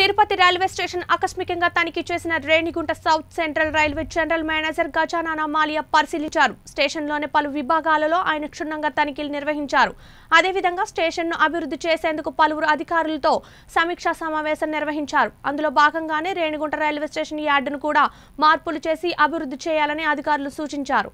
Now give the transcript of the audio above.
Tirupati railway station ఆకస్మికంగా తనిఖీ చేసిన Renigunta south central railway general manager Gajanan Mallya పరిశీలించారు స్టేషన్లోని పలు విభాగాలలో ఆయన క్షుణ్ణంగా తనిఖీలు నిర్వహించారు అదేవిధంగా స్టేషన్ను అభివృద్ధి చేసేందుకు పలువురు అధికారులతో సమీక్షా సమావేశం నిర్వహించారు అందులో భాగంగానే రేణిగుంట రైల్వే స్టేషన్ యార్డును కూడా మార్పులు చేసి అభివృద్ధి చేయాలని అధికారులు సూచించారు